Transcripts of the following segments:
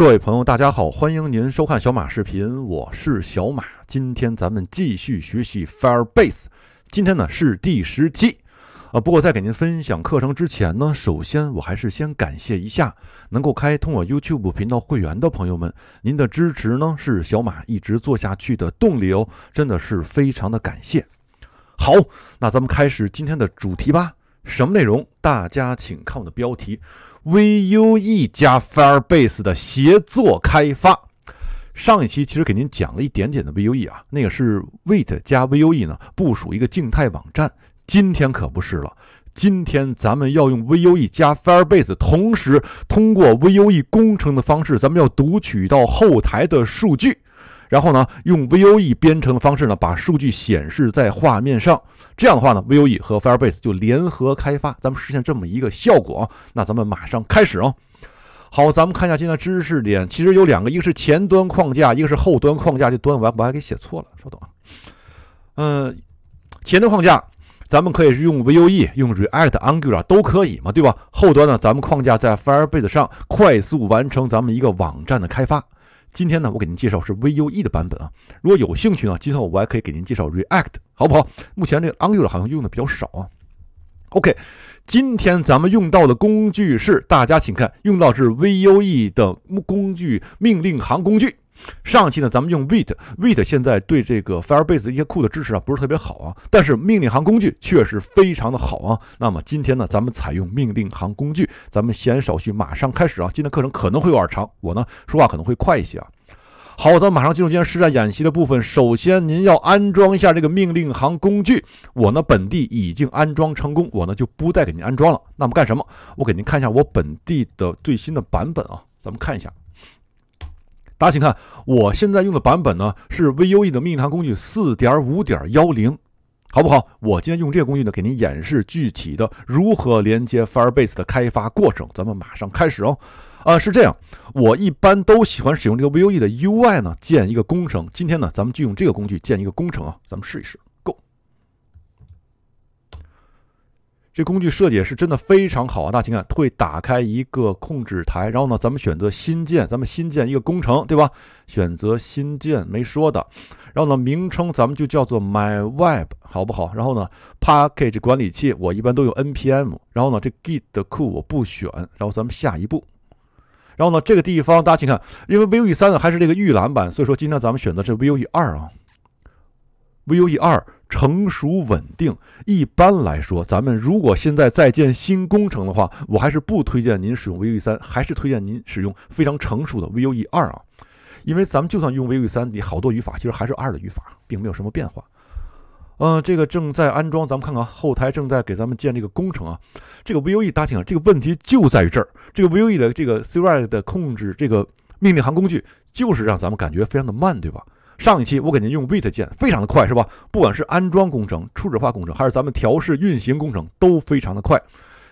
各位朋友，大家好，欢迎您收看小马视频，我是小马。今天咱们继续学习 Firebase，今天呢是第十期。啊，不过在给您分享课程之前呢，首先我还是先感谢一下能够开通我 YouTube 频道会员的朋友们，您的支持呢是小马一直做下去的动力哦，真的是非常的感谢。好，那咱们开始今天的主题吧，什么内容？大家请看我的标题。Vue 加 Firebase 的协作开发，上一期其实给您讲了一点点的 Vue 啊，那个是 Wait 加 Vue 呢部署一个静态网站，今天可不是了，今天咱们要用 Vue 加 Firebase，同时通过 Vue 工程的方式，咱们要读取到后台的数据。然后呢，用 Vue 编程的方式呢，把数据显示在画面上。这样的话呢，Vue 和 Firebase 就联合开发，咱们实现这么一个效果。那咱们马上开始啊。好，咱们看一下今天的知识点。其实有两个，一个是前端框架，一个是后端框架。这端我我还给写错了，稍等啊。嗯，前端框架，咱们可以是用 Vue、用 React、Angular 都可以嘛，对吧？后端呢，咱们框架在 Firebase 上快速完成咱们一个网站的开发。今天呢，我给您介绍是 Vue 的版本啊。如果有兴趣呢，今后我还可以给您介绍 React，好不好？目前这 Angular 好像用的比较少啊。OK，今天咱们用到的工具是，大家请看，用到是 Vue 的工具命令行工具。上期呢，咱们用 v i t w v i t 现在对这个 Firebase 一些库的支持啊，不是特别好啊，但是命令行工具确实非常的好啊。那么今天呢，咱们采用命令行工具，咱们闲少叙，马上开始啊。今天课程可能会有点长，我呢说话可能会快一些啊。好的，马上进入今天实战演习的部分。首先，您要安装一下这个命令行工具。我呢，本地已经安装成功，我呢就不再给您安装了。那么干什么？我给您看一下我本地的最新的版本啊。咱们看一下，大家请看，我现在用的版本呢是 Vue 的命令行工具4.5.10，好不好？我今天用这个工具呢，给您演示具体的如何连接 Firebase 的开发过程。咱们马上开始哦。啊，是这样，我一般都喜欢使用这个 Vue 的 U I 呢建一个工程。今天呢，咱们就用这个工具建一个工程啊，咱们试一试。Go，这工具设计也是真的非常好啊。大家请看，会打开一个控制台，然后呢，咱们选择新建，咱们新建一个工程，对吧？选择新建没说的，然后呢，名称咱们就叫做 My Web，好不好？然后呢，Package 管理器我一般都用 NPM，然后呢，这 Git 的库我不选，然后咱们下一步。然后呢，这个地方大家请看，因为 VUE 三呢还是这个预览版，所以说今天咱们选择是 VUE 二啊，VUE 二成熟稳定。一般来说，咱们如果现在在建新工程的话，我还是不推荐您使用 VUE 三，还是推荐您使用非常成熟的 VUE 二啊，因为咱们就算用 VUE 三，你好多语法其实还是二的语法，并没有什么变化。嗯，这个正在安装，咱们看看后台正在给咱们建这个工程啊。这个 Vue 搭起啊，这个问题就在于这儿。这个 Vue 的这个 CLI 的控制，这个命令行工具，就是让咱们感觉非常的慢，对吧？上一期我给您用 Wait 建，非常的快，是吧？不管是安装工程、初始化工程，还是咱们调试运行工程，都非常的快。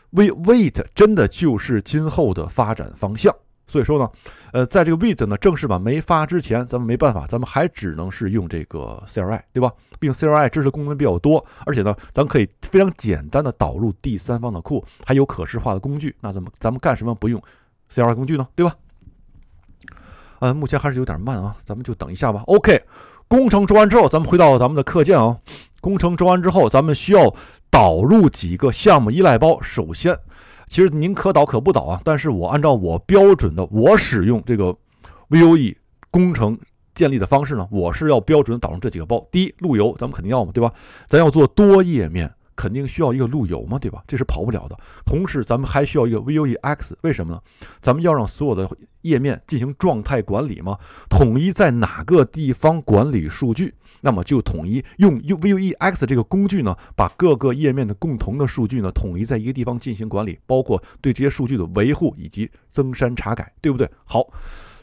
We Wait 真的就是今后的发展方向。所以说呢，呃，在这个 w e e 呢正式版没发之前，咱们没办法，咱们还只能是用这个 c r i 对吧？并 c r i 支持功能比较多，而且呢，咱可以非常简单的导入第三方的库，还有可视化的工具。那咱们咱们干什么不用 c r i 工具呢？对吧？啊，目前还是有点慢啊，咱们就等一下吧。OK，工程装完之后，咱们回到咱们的课件啊。工程装完之后，咱们需要导入几个项目依赖包。首先。其实您可导可不导啊，但是我按照我标准的，我使用这个 V O E 工程建立的方式呢，我是要标准导入这几个包。第一，路由咱们肯定要嘛，对吧？咱要做多页面。肯定需要一个路由嘛，对吧？这是跑不了的。同时，咱们还需要一个 VueX，为什么呢？咱们要让所有的页面进行状态管理嘛，统一在哪个地方管理数据？那么就统一用 VueX 这个工具呢，把各个页面的共同的数据呢，统一在一个地方进行管理，包括对这些数据的维护以及增删查改，对不对？好。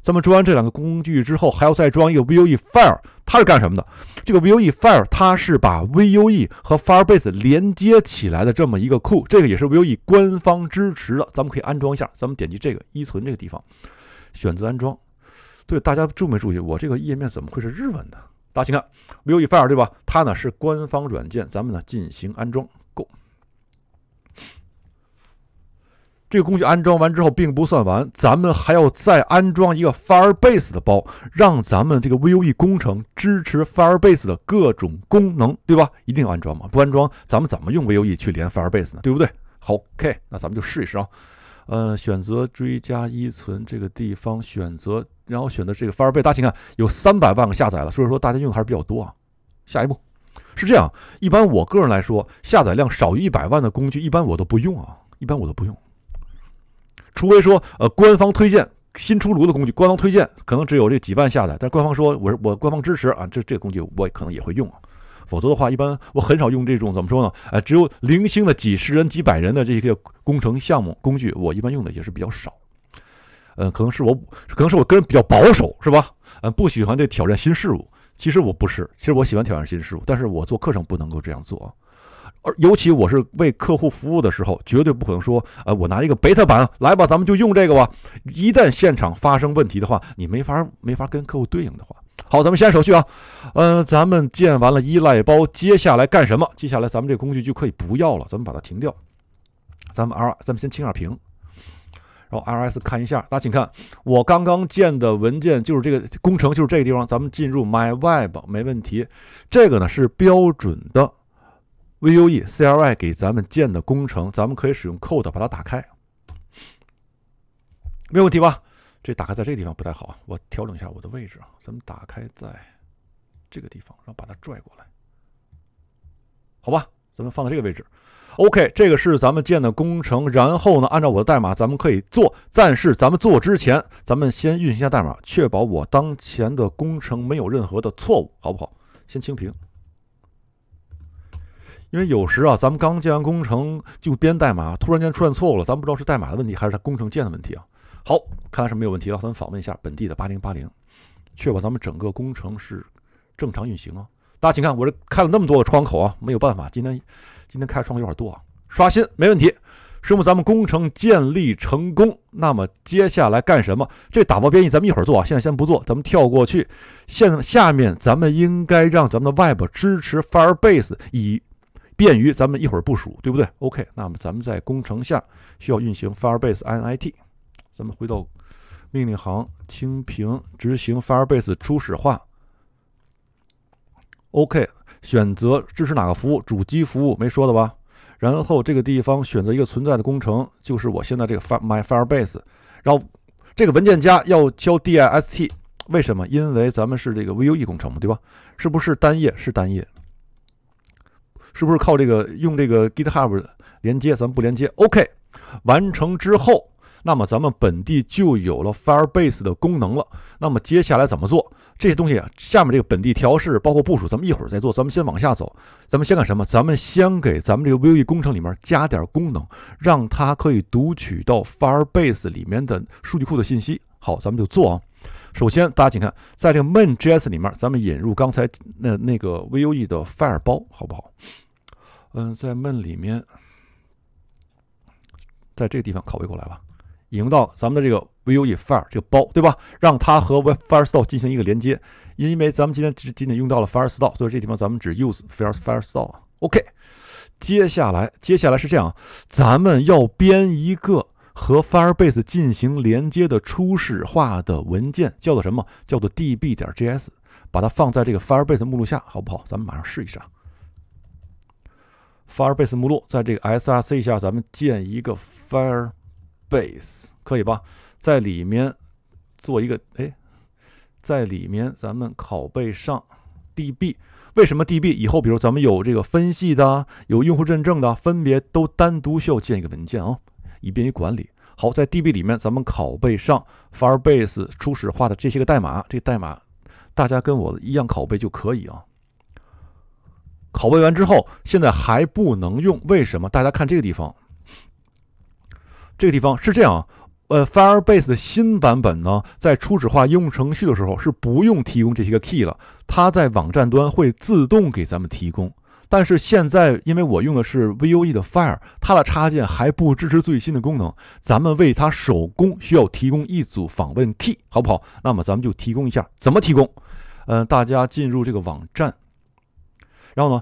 咱们装完这两个工具之后，还要再装一个 Vue Fire，它是干什么的？这个 Vue Fire 它是把 Vue 和 Firebase 连接起来的这么一个库，这个也是 Vue 官方支持的。咱们可以安装一下，咱们点击这个依存这个地方，选择安装。对，大家注没注意？我这个页面怎么会是日文的？大家请看 Vue Fire 对吧？它呢是官方软件，咱们呢进行安装。Go。这个工具安装完之后并不算完，咱们还要再安装一个 Firebase 的包，让咱们这个 Vue 工程支持 Firebase 的各种功能，对吧？一定要安装嘛，不安装咱们怎么用 Vue 去连 Firebase 呢？对不对？好，K，那咱们就试一试啊。呃，选择追加依存这个地方，选择，然后选择这个 Firebase。大家请看，有三百万个下载了，所以说大家用的还是比较多啊。下一步是这样，一般我个人来说，下载量少于一百万的工具，一般我都不用啊，一般我都不用。除非说，呃，官方推荐新出炉的工具，官方推荐可能只有这几万下载，但官方说我是我官方支持啊，这这个工具我可能也会用啊。否则的话，一般我很少用这种怎么说呢？哎，只有零星的几十人、几百人的这些工程项目工具，我一般用的也是比较少。嗯，可能是我，可能是我个人比较保守，是吧？嗯，不喜欢这挑战新事物。其实我不是，其实我喜欢挑战新事物，但是我做课程不能够这样做。而尤其我是为客户服务的时候，绝对不可能说，呃，我拿一个 beta 版来吧，咱们就用这个吧。一旦现场发生问题的话，你没法没法跟客户对应的话。好，咱们先手续啊，嗯，咱们建完了依赖包，接下来干什么？接下来咱们这工具就可以不要了，咱们把它停掉。咱们 r，咱们先清下屏，然后 r s 看一下。大家请看，我刚刚建的文件就是这个工程，就是这个地方。咱们进入 my web 没问题。这个呢是标准的。Vue C L I 给咱们建的工程，咱们可以使用 Code 把它打开，没有问题吧？这打开在这个地方不太好我调整一下我的位置啊。咱们打开在这个地方，然后把它拽过来，好吧？咱们放在这个位置。OK，这个是咱们建的工程。然后呢，按照我的代码，咱们可以做。但是咱们做之前，咱们先运行一下代码，确保我当前的工程没有任何的错误，好不好？先清屏。因为有时啊，咱们刚建完工程就编代码，突然间出现错误了，咱们不知道是代码的问题还是它工程建的问题啊。好，看来是没有问题了，咱们访问一下本地的八零八零，确保咱们整个工程是正常运行啊。大家请看，我这开了那么多个窗口啊，没有办法，今天今天开窗有点多啊。刷新没问题，说明咱们工程建立成功。那么接下来干什么？这打包编译咱们一会儿做啊，现在先不做，咱们跳过去。现下面咱们应该让咱们的 Web 支持 f i r e Base 以。便于咱们一会儿部署，对不对？OK，那么咱们在工程下需要运行 Firebase init，咱们回到命令行，清屏，执行 Firebase 初始化。OK，选择支持哪个服务，主机服务没说的吧？然后这个地方选择一个存在的工程，就是我现在这个发 My Firebase，然后这个文件夹要交 dist，为什么？因为咱们是这个 Vue 工程嘛，对吧？是不是单页？是单页。是不是靠这个用这个 GitHub 连接？咱们不连接，OK。完成之后，那么咱们本地就有了 Firebase 的功能了。那么接下来怎么做？这些东西啊，下面这个本地调试包括部署，咱们一会儿再做。咱们先往下走，咱们先干什么？咱们先给咱们这个 Vue 工程里面加点功能，让它可以读取到 Firebase 里面的数据库的信息。好，咱们就做啊。首先，大家请看，在这个 main.js 里面，咱们引入刚才那那个 Vue 的 Fire 包，好不好？嗯，在梦里面，在这个地方拷贝过来吧，引用到咱们的这个 Vue Fire 这个包，对吧？让它和 w i r e b i s e Store 进行一个连接，因为咱们今天只仅仅用到了 f i r e s t o r e 所以这地方咱们只 use f i r e f i r e Store。OK，接下来，接下来是这样，咱们要编一个和 Firebase 进行连接的初始化的文件，叫做什么？叫做 DB 点 JS，把它放在这个 Firebase 目录下，好不好？咱们马上试一试。啊。Firebase 目录在这个 src 下，咱们建一个 Firebase，可以吧？在里面做一个哎，在里面咱们拷贝上 DB。为什么 DB？以后比如咱们有这个分析的，有用户认证的，分别都单独需要建一个文件啊，以便于管理。好，在 DB 里面咱们拷贝上 Firebase 初始化的这些个代码，这个代码大家跟我一样拷贝就可以啊。拷贝完之后，现在还不能用，为什么？大家看这个地方，这个地方是这样呃，Firebase 的新版本呢，在初始化应用程序的时候是不用提供这些个 key 了，它在网站端会自动给咱们提供。但是现在，因为我用的是 Vue 的 Fire，它的插件还不支持最新的功能，咱们为它手工需要提供一组访问 key，好不好？那么咱们就提供一下，怎么提供？嗯，大家进入这个网站。然后呢，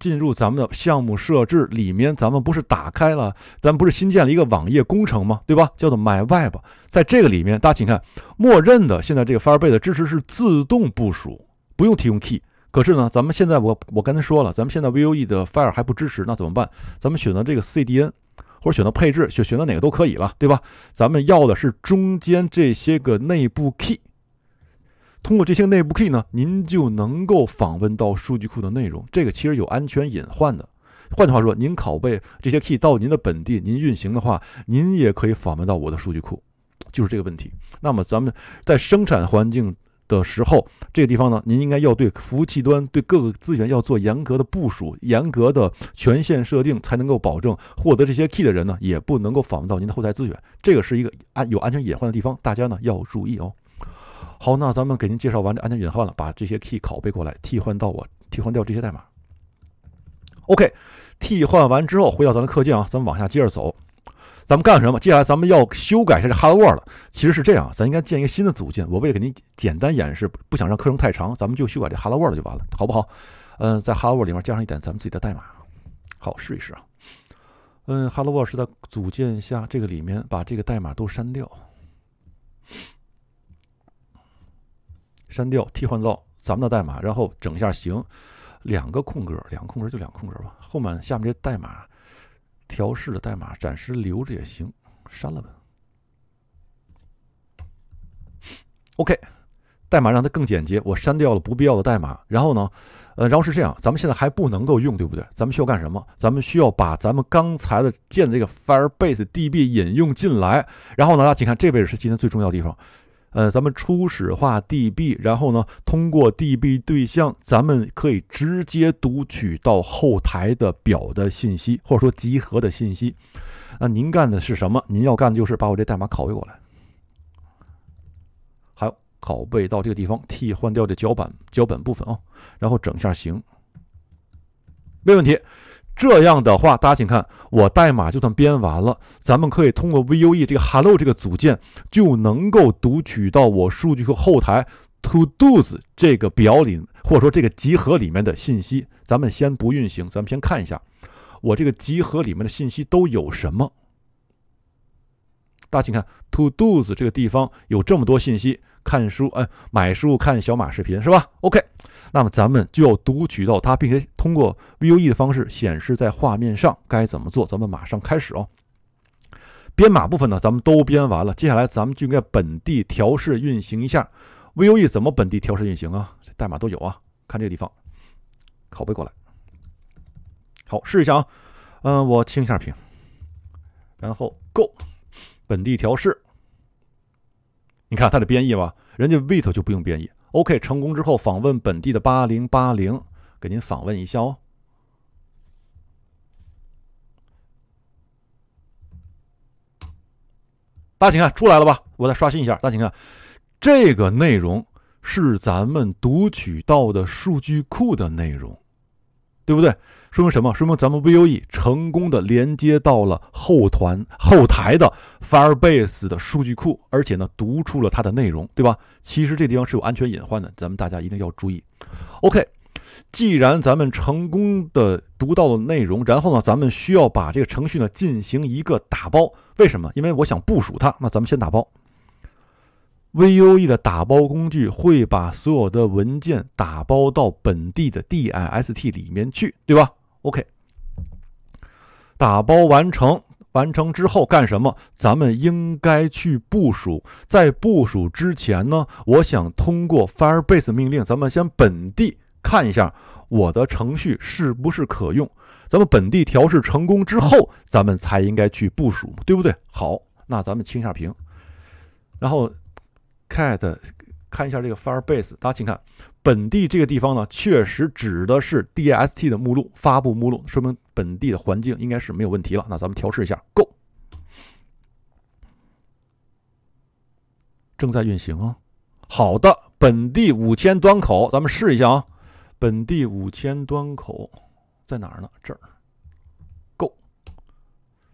进入咱们的项目设置里面，咱们不是打开了，咱们不是新建了一个网页工程吗？对吧？叫做 My Web，在这个里面，大家请看，默认的现在这个 Firebase 支持是自动部署，不用提供 Key。可是呢，咱们现在我我刚才说了，咱们现在 Vue 的 Fire 还不支持，那怎么办？咱们选择这个 CDN，或者选择配置，选选择哪个都可以了，对吧？咱们要的是中间这些个内部 Key。通过这些内部 key 呢，您就能够访问到数据库的内容。这个其实有安全隐患的。换句话说，您拷贝这些 key 到您的本地，您运行的话，您也可以访问到我的数据库，就是这个问题。那么咱们在生产环境的时候，这个地方呢，您应该要对服务器端对各个资源要做严格的部署、严格的权限设定，才能够保证获得这些 key 的人呢，也不能够访问到您的后台资源。这个是一个安有安全隐患的地方，大家呢要注意哦。好，那咱们给您介绍完这安全隐患了，把这些 key 拷贝过来，替换到我替换掉这些代码。OK，替换完之后回到咱的课件啊，咱们往下接着走。咱们干什么？接下来咱们要修改一下这 hello word l。其实是这样，咱应该建一个新的组件。我为了给您简单演示，不想让课程太长，咱们就修改这 hello word l 就完了，好不好？嗯，在 hello word l 里面加上一点咱们自己的代码。好，试一试啊。嗯，hello word l 是在组件下这个里面，把这个代码都删掉。删掉，替换到咱们的代码，然后整一下型，两个空格，两个空格就两个空格吧。后面下面这代码调试的代码暂时留着也行，删了吧。OK，代码让它更简洁，我删掉了不必要的代码。然后呢，呃，然后是这样，咱们现在还不能够用，对不对？咱们需要干什么？咱们需要把咱们刚才的建的这个 Firebase DB 引用进来。然后呢，大家请看，这位置是今天最重要的地方。呃，咱们初始化 DB，然后呢，通过 DB 对象，咱们可以直接读取到后台的表的信息，或者说集合的信息。那您干的是什么？您要干的就是把我这代码拷贝过来，还拷贝到这个地方，替换掉这脚板脚本部分啊，然后整下型，没问题。这样的话，大家请看，我代码就算编完了，咱们可以通过 Vue 这个 Hello 这个组件就能够读取到我数据库后台 To Do's 这个表里，或者说这个集合里面的信息。咱们先不运行，咱们先看一下我这个集合里面的信息都有什么。大家请看，to do's 这个地方有这么多信息，看书，哎，买书，看小马视频，是吧？OK，那么咱们就要读取到它，并且通过 VUE 的方式显示在画面上，该怎么做？咱们马上开始哦。编码部分呢，咱们都编完了，接下来咱们就应该本地调试运行一下 VUE，怎么本地调试运行啊？代码都有啊，看这个地方，拷贝过来，好，试一下啊，嗯，我清一下屏，然后 Go。本地调试，你看它的编译吧，人家 v i t 就不用编译。OK，成功之后访问本地的八零八零，给您访问一下哦。大家请看出来了吧？我再刷新一下。大家请看，这个内容是咱们读取到的数据库的内容。对不对？说明什么？说明咱们 Vue 成功的连接到了后团后台的 Firebase 的数据库，而且呢读出了它的内容，对吧？其实这地方是有安全隐患的，咱们大家一定要注意。OK，既然咱们成功的读到了内容，然后呢，咱们需要把这个程序呢进行一个打包。为什么？因为我想部署它，那咱们先打包。Vue 的打包工具会把所有的文件打包到本地的 dist 里面去，对吧？OK，打包完成，完成之后干什么？咱们应该去部署。在部署之前呢，我想通过 firebase 命令，咱们先本地看一下我的程序是不是可用。咱们本地调试成功之后，咱们才应该去部署，对不对？好，那咱们清下屏，然后。cat 看一下这个 Firebase，大家请看本地这个地方呢，确实指的是 dst 的目录发布目录，说明本地的环境应该是没有问题了。那咱们调试一下，Go，正在运行啊。好的，本地五千端口，咱们试一下啊。本地五千端口在哪儿呢？这儿。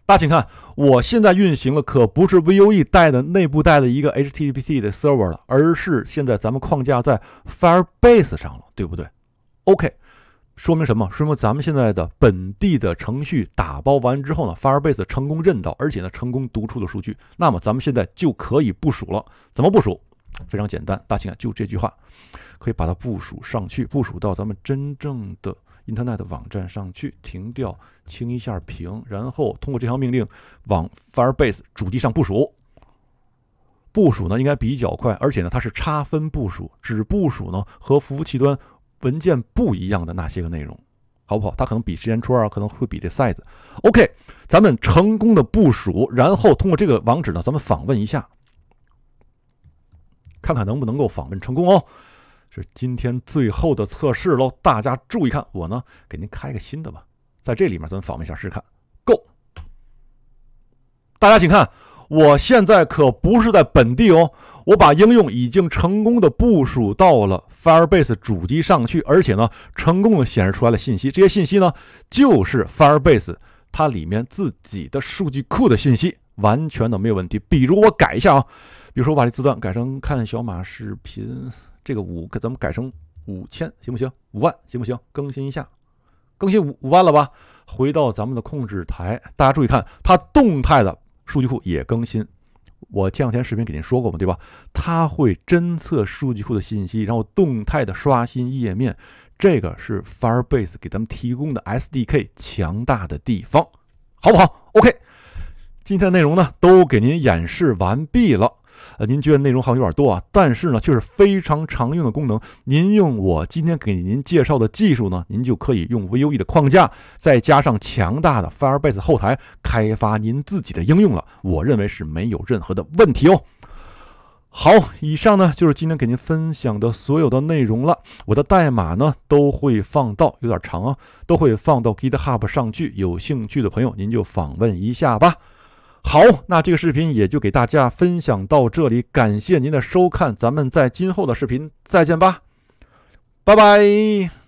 大家请看，我现在运行的可不是 Vue 带的内部带的一个 HTTP 的 Server 了，而是现在咱们框架在 Firebase 上了，对不对？OK，说明什么？说明咱们现在的本地的程序打包完之后呢，Firebase 成功认到，而且呢成功读出了数据，那么咱们现在就可以部署了。怎么部署？非常简单，大家请看，就这句话，可以把它部署上去，部署到咱们真正的。Internet 网站上去停掉，清一下屏，然后通过这条命令往 Firebase 主机上部署。部署呢应该比较快，而且呢它是差分部署，只部署呢和服务器端文件不一样的那些个内容，好不好？它可能比时间戳啊，可能会比这 size。OK，咱们成功的部署，然后通过这个网址呢，咱们访问一下，看看能不能够访问成功哦。是今天最后的测试喽！大家注意看，我呢给您开个新的吧。在这里面，咱访问一下试试看。Go，大家请看，我现在可不是在本地哦。我把应用已经成功的部署到了 Firebase 主机上去，而且呢，成功的显示出来了信息。这些信息呢，就是 Firebase 它里面自己的数据库的信息，完全的没有问题。比如我改一下啊，比如说我把这字段改成看小马视频。这个五给咱们改成五千行不行？五万行不行？更新一下，更新五五万了吧？回到咱们的控制台，大家注意看，它动态的数据库也更新。我前两天视频给您说过嘛，对吧？它会侦测数据库的信息，然后动态的刷新页面。这个是 Firebase 给咱们提供的 SDK 强大的地方，好不好？OK，今天的内容呢，都给您演示完毕了。呃，您觉得内容好像有点多啊，但是呢，却是非常常用的功能。您用我今天给您介绍的技术呢，您就可以用 Vue 的框架，再加上强大的 Firebase 后台开发您自己的应用了。我认为是没有任何的问题哦。好，以上呢就是今天给您分享的所有的内容了。我的代码呢都会放到，有点长啊，都会放到 GitHub 上去。有兴趣的朋友，您就访问一下吧。好，那这个视频也就给大家分享到这里，感谢您的收看，咱们在今后的视频再见吧，拜拜。